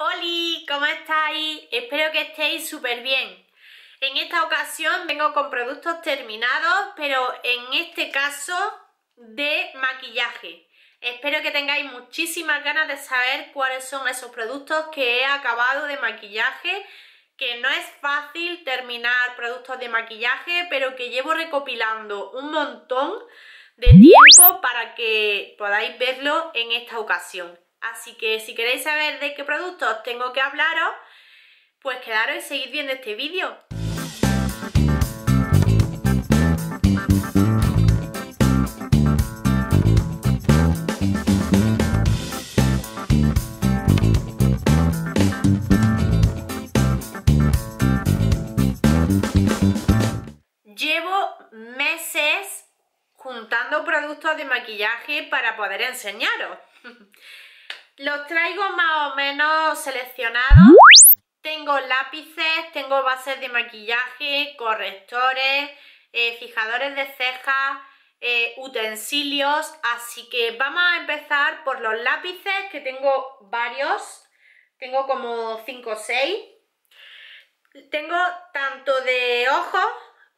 ¡Hola! ¿Cómo estáis? Espero que estéis súper bien. En esta ocasión vengo con productos terminados, pero en este caso de maquillaje. Espero que tengáis muchísimas ganas de saber cuáles son esos productos que he acabado de maquillaje, que no es fácil terminar productos de maquillaje, pero que llevo recopilando un montón de tiempo para que podáis verlo en esta ocasión. Así que si queréis saber de qué productos tengo que hablaros, pues quedaros y seguid viendo este vídeo. Llevo meses juntando productos de maquillaje para poder enseñaros. Los traigo más o menos seleccionados. Tengo lápices, tengo bases de maquillaje, correctores, eh, fijadores de cejas, eh, utensilios. Así que vamos a empezar por los lápices, que tengo varios. Tengo como 5 o 6. Tengo tanto de ojos,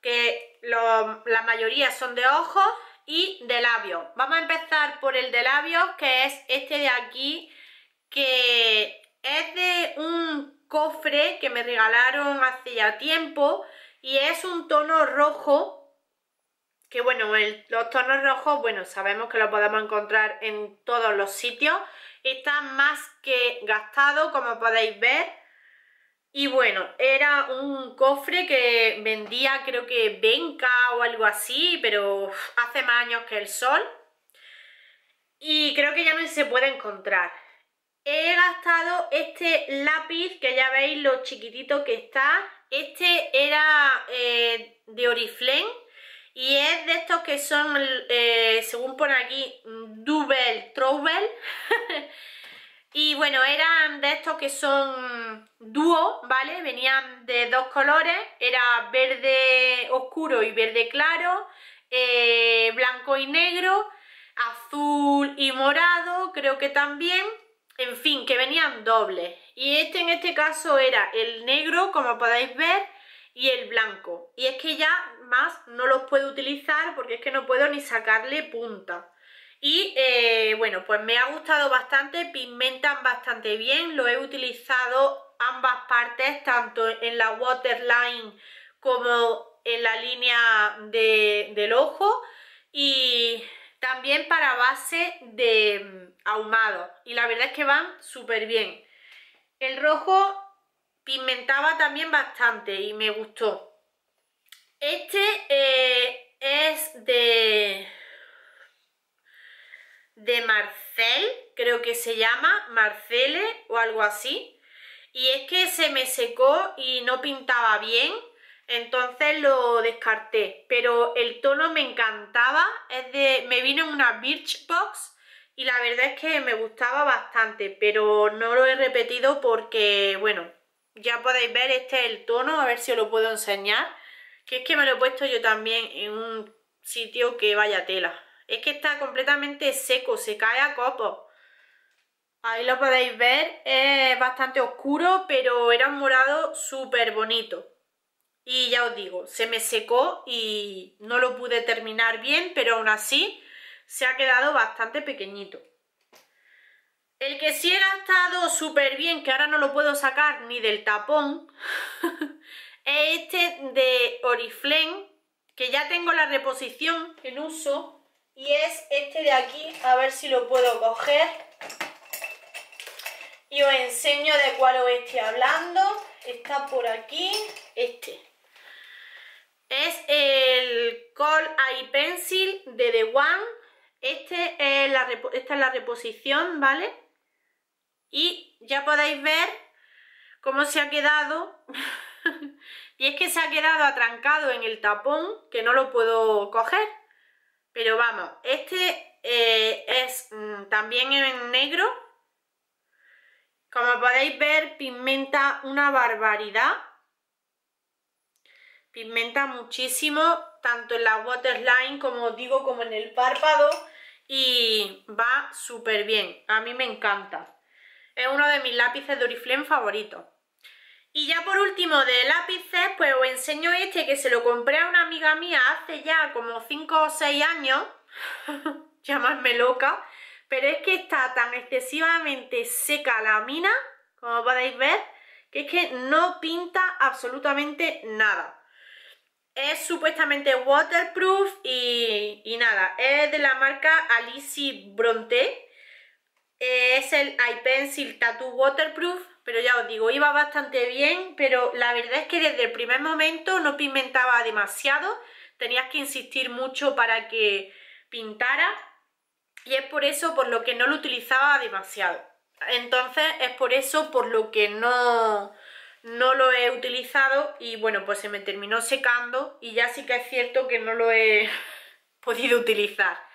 que la mayoría son de ojos, y de labios. Vamos a empezar por el de labios, que es este de aquí, que es de un cofre que me regalaron hace ya tiempo y es un tono rojo que bueno, los tonos rojos, bueno, sabemos que los podemos encontrar en todos los sitios. Está más que gastado, como podéis ver. Y bueno, era un cofre que vendía creo que Benca o algo así, pero hace más años que el sol. Y creo que ya no se puede encontrar. He gastado este lápiz, que ya veis lo chiquitito que está. Este era eh, de Oriflame y es de estos que son, eh, según pone aquí, double trouble. Y bueno, eran de estos que son dúo, ¿vale? Venían de dos colores, era verde oscuro y verde claro, eh, blanco y negro, azul y morado, creo que también, en fin, que venían dobles. Y este en este caso era el negro, como podéis ver, y el blanco. Y es que ya más no los puedo utilizar porque es que no puedo ni sacarle punta y eh, bueno pues me ha gustado bastante pigmentan bastante bien lo he utilizado ambas partes tanto en la waterline como en la línea del ojo y también para base de mm, ahumado y la verdad es que van súper bien el rojo pigmentaba también bastante y me gustó este eh, es de de Marcel, creo que se llama, Marcele o algo así. Y es que se me secó y no pintaba bien, entonces lo descarté. Pero el tono me encantaba, es de, me vino en una Birchbox y la verdad es que me gustaba bastante, pero no lo he repetido porque, bueno, ya podéis ver, este es el tono, a ver si os lo puedo enseñar. Que es que me lo he puesto yo también en un sitio que vaya tela. Es que está completamente seco, se cae a copos. Ahí lo podéis ver, es bastante oscuro, pero era un morado súper bonito. Y ya os digo, se me secó y no lo pude terminar bien, pero aún así se ha quedado bastante pequeñito. El que sí era estado súper bien, que ahora no lo puedo sacar ni del tapón, es este de Oriflame, que ya tengo la reposición en uso y es este de aquí, a ver si lo puedo coger y os enseño de cuál os estoy hablando está por aquí este es el Call Eye Pencil de The One este es la, esta es la reposición, ¿vale? y ya podéis ver cómo se ha quedado y es que se ha quedado atrancado en el tapón que no lo puedo coger pero vamos, este eh, es mm, también en negro. Como podéis ver, pigmenta una barbaridad. Pigmenta muchísimo, tanto en la waterline, como digo, como en el párpado. Y va súper bien. A mí me encanta. Es uno de mis lápices de Oriflame favoritos. Y ya por último de lápices, pues os enseño este que se lo compré a una amiga mía hace ya como 5 o 6 años, llamadme loca, pero es que está tan excesivamente seca la mina, como podéis ver, que es que no pinta absolutamente nada. Es supuestamente waterproof y, nada, es de la marca Alice Bronte, es el iPencil Tattoo Waterproof pero ya os digo, iba bastante bien, pero la verdad es que desde el primer momento no pigmentaba demasiado, tenías que insistir mucho para que pintara y es por eso por lo que no lo utilizaba demasiado. Entonces es por eso por lo que no, no lo he utilizado y bueno, pues se me terminó secando y ya sí que es cierto que no lo he podido utilizar.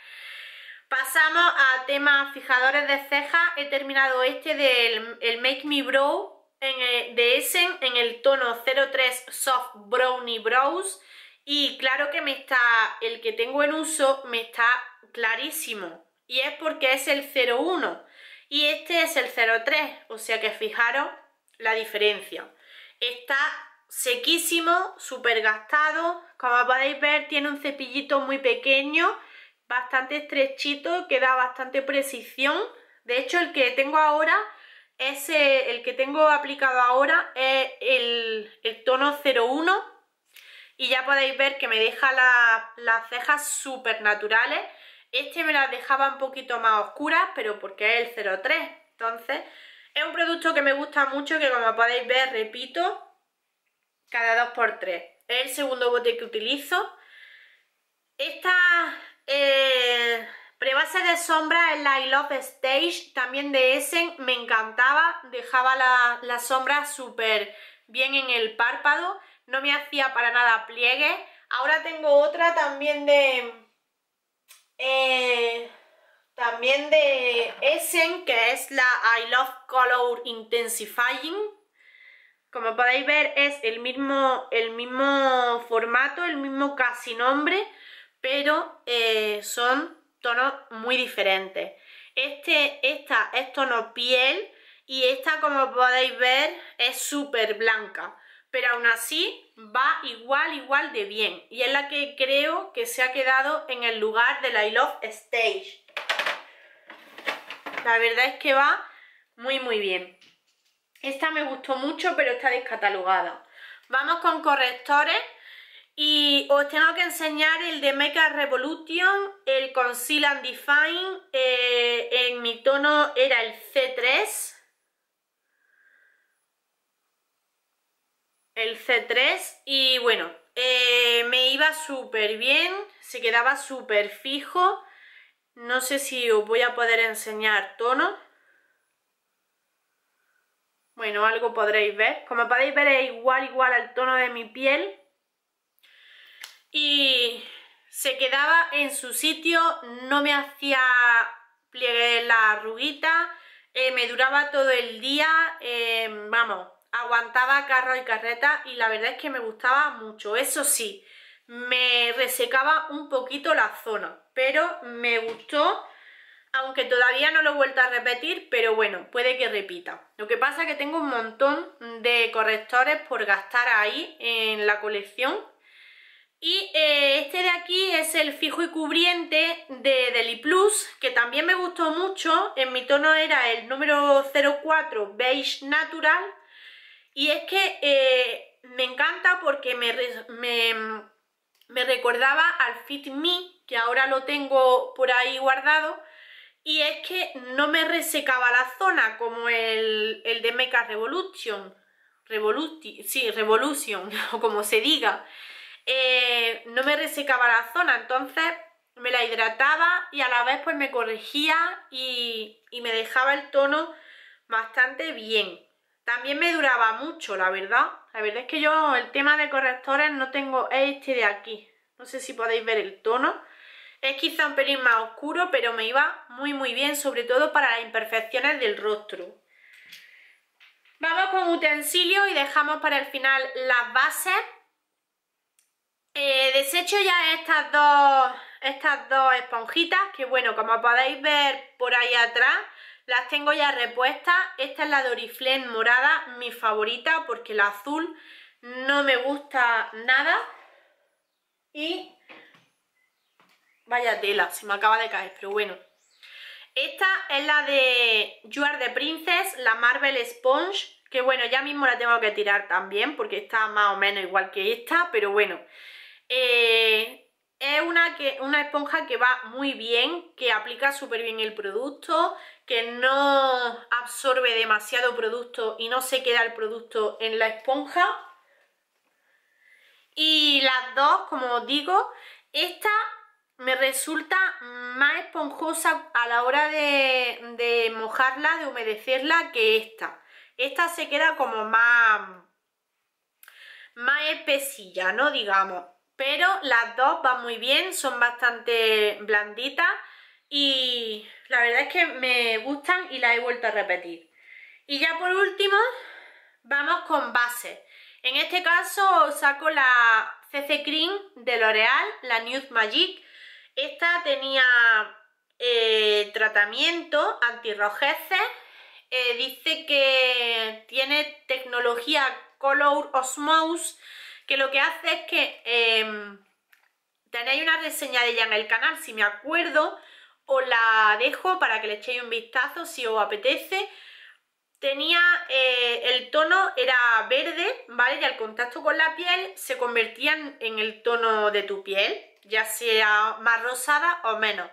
Pasamos a temas fijadores de cejas. He terminado este del Make Me Brow de Essen en el tono 03 Soft Brownie Brows. Y claro que me está, el que tengo en uso me está clarísimo. Y es porque es el 01 y este es el 03. O sea que fijaros la diferencia. Está sequísimo, súper gastado. Como podéis ver tiene un cepillito muy pequeño bastante estrechito, que da bastante precisión. De hecho, el que tengo ahora es el que tengo aplicado ahora es el, tono 01 y ya podéis ver que me deja las cejas súper naturales. Este me las dejaba un poquito más oscuras, pero porque es el 03. Entonces, es un producto que me gusta mucho, que como podéis ver, repito, cada 2x3. Es el segundo bote que utilizo. Esta, eh, prebase de sombra en la I Love Stage, también de Essen, me encantaba, dejaba la, la sombra súper bien en el párpado, no me hacía para nada pliegue. Ahora tengo otra también de... Eh, también de Essen, que es la I Love Color Intensifying. Como podéis ver es el mismo, el mismo formato, el mismo casi nombre, pero eh, son tonos muy diferentes. Este, esta es tono piel y esta, como podéis ver, es súper blanca. Pero aún así va igual, igual de bien. Y es la que creo que se ha quedado en el lugar de la I Love Stage. La verdad es que va muy, muy bien. Esta me gustó mucho, pero está descatalogada. Vamos con correctores. Os pues tengo que enseñar el de Mecha Revolution, el Conceal and Define, eh, en mi tono era el C3. El C3 y bueno, eh, me iba súper bien, se quedaba súper fijo. No sé si os voy a poder enseñar tono. Bueno, algo podréis ver. Como podéis ver es igual, igual al tono de mi piel se quedaba en su sitio, no me hacía pliegue la arruguita, eh, me duraba todo el día, eh, vamos, aguantaba carro y carreta y la verdad es que me gustaba mucho, eso sí, me resecaba un poquito la zona, pero me gustó, aunque todavía no lo he vuelto a repetir, pero bueno, puede que repita. Lo que pasa es que tengo un montón de correctores por gastar ahí en la colección, y eh, este de aquí es el fijo y cubriente de Deli Plus, que también me gustó mucho. En mi tono era el número 04 Beige Natural. Y es que eh, me encanta porque me, me, me recordaba al Fit Me, que ahora lo tengo por ahí guardado. Y es que no me resecaba la zona como el, el de Mecha Revolution. sí, Revolution, o como se diga. Eh, no me resecaba la zona, entonces me la hidrataba y a la vez pues me corregía y, y me dejaba el tono bastante bien. También me duraba mucho, la verdad. La verdad es que yo el tema de correctores no tengo este de aquí. No sé si podéis ver el tono. Es quizá un pelín más oscuro, pero me iba muy muy bien, sobre todo para las imperfecciones del rostro. Vamos con utensilio y dejamos para el final las bases. Eh, desecho ya estas dos, estas dos esponjitas, que bueno, como podéis ver por ahí atrás, las tengo ya repuestas. Esta es la de Oriflame morada, mi favorita, porque la azul no me gusta nada. Y... Vaya tela, se me acaba de caer, pero bueno. Esta es la de You de The Princess, la Marvel Sponge, que bueno, ya mismo la tengo que tirar también, porque está más o menos igual que esta, pero bueno... Eh, es una, que, una esponja que va muy bien, que aplica súper bien el producto, que no absorbe demasiado producto y no se queda el producto en la esponja. Y las dos, como os digo, esta me resulta más esponjosa a la hora de, de, mojarla, de humedecerla que esta. Esta se queda como más, más espesilla, ¿no? Digamos pero las dos van muy bien, son bastante blanditas y la verdad es que me gustan y las he vuelto a repetir. Y ya por último, vamos con base. En este caso saco la CC Cream de L'Oreal, la Nude Magic. Esta tenía eh, tratamiento antirojeces, eh, dice que tiene tecnología Color Osmose que lo que hace es que em, tenéis una reseña de ella en el canal, si me acuerdo, os la dejo para que le echéis un vistazo si os apetece. Tenía, eh, el tono era verde, ¿vale? Y al contacto con la piel se convertían en, el tono de tu piel, ya sea más rosada o menos.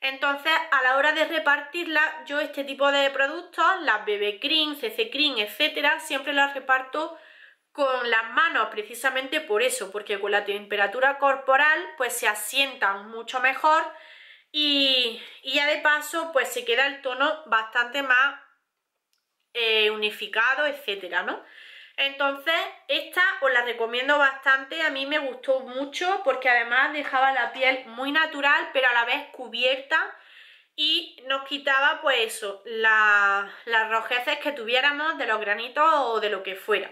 Entonces, a la hora de repartirla, yo este tipo de productos, las BB Cream, CC Cream, etcétera, siempre las reparto con las manos precisamente por eso, porque con la temperatura corporal pues se asientan mucho mejor y, ya de paso pues se queda el tono bastante más eh, unificado, etcétera, ¿no? Entonces esta os la recomiendo bastante, a mí me gustó mucho porque además dejaba la piel muy natural pero a la vez cubierta y nos quitaba pues eso, las rojeces que tuviéramos de los granitos o de lo que fuera.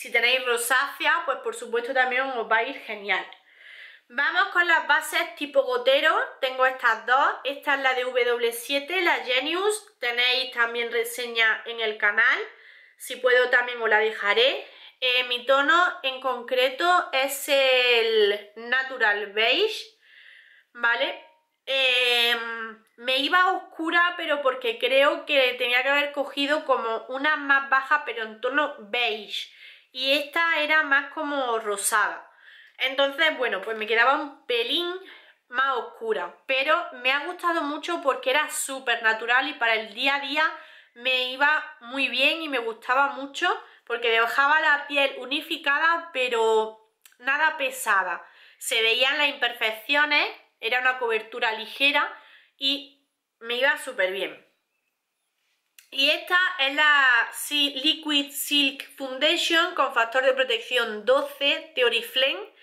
Si tenéis rosácea, pues por supuesto también os va a ir genial. Vamos con las bases tipo gotero, tengo estas dos, esta es la de W7, la Genius, tenéis también reseña en el canal, si puedo también os la dejaré. Eh, mi tono en concreto es el Natural Beige, ¿vale? Eh, me iba oscura, pero porque creo que tenía que haber cogido como una más baja, pero en tono beige y esta era más como rosada. Entonces, bueno, pues me quedaba un pelín más oscura, pero me ha gustado mucho porque era súper natural y para el día a día me iba muy bien y me gustaba mucho porque dejaba la piel unificada pero nada pesada. Se veían las imperfecciones, era una cobertura ligera y me iba súper bien. Y esta es la Liquid Silk Foundation con factor de protección 12 de Oriflame.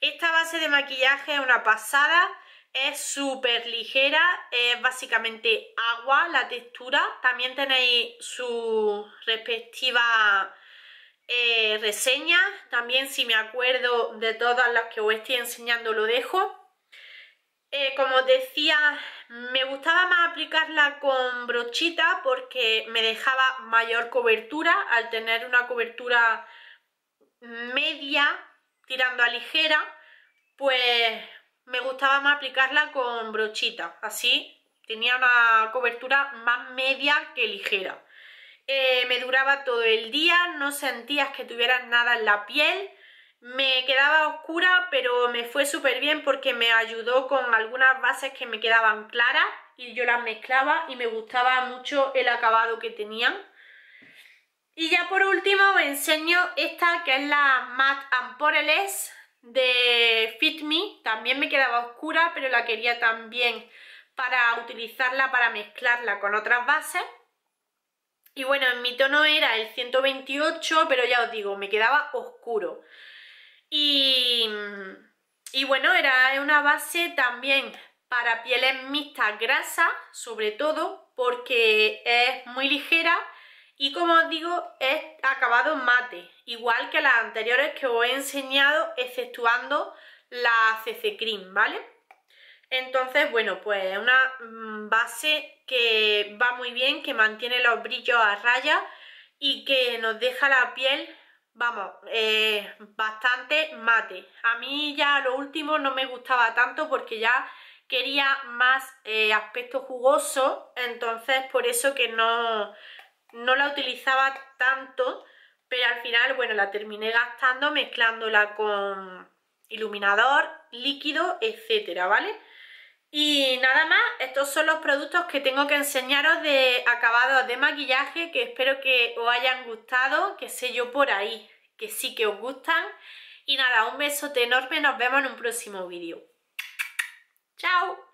Esta base de maquillaje es una pasada, es súper ligera, es básicamente agua la textura. También tenéis su respectiva eh, reseña, también si me acuerdo de todas las que os estoy enseñando lo dejo. Eh, como decía, me gustaba más aplicarla con brochita porque me dejaba mayor cobertura al tener una cobertura media tirando a ligera pues me gustaba más aplicarla con brochita así tenía una cobertura más media que ligera eh, me duraba todo el día no sentías que tuvieras nada en la piel me quedaba oscura, pero me fue súper bien porque me ayudó con algunas bases que me quedaban claras y yo las mezclaba y me gustaba mucho el acabado que tenían. Y ya por último os enseño esta que es la Matte Amporeles de Fit Me. También me quedaba oscura, pero la quería también para utilizarla, para mezclarla con otras bases. Y bueno, en mi tono era el 128, pero ya os digo, me quedaba oscuro. Y, bueno, era una base también para pieles mixtas grasas, sobre todo porque es muy ligera y como os digo es acabado mate, igual que las anteriores que os he enseñado exceptuando la CC Cream, ¿vale? Entonces, bueno, pues es una mm, base que va muy bien, que mantiene los brillos a raya y que nos deja la piel vamos, eh, bastante mate. A mí ya lo último no me gustaba tanto porque ya quería más eh, aspecto jugoso, entonces por eso que no, no la utilizaba tanto, pero al final, bueno, la terminé gastando mezclándola con iluminador, líquido, etcétera, ¿vale? Y nada más, estos son los productos que tengo que enseñaros de acabados de maquillaje que espero que os hayan gustado, que sé yo por ahí que sí que os gustan. Y nada, un besote enorme, nos vemos en un próximo vídeo. ¡Chao!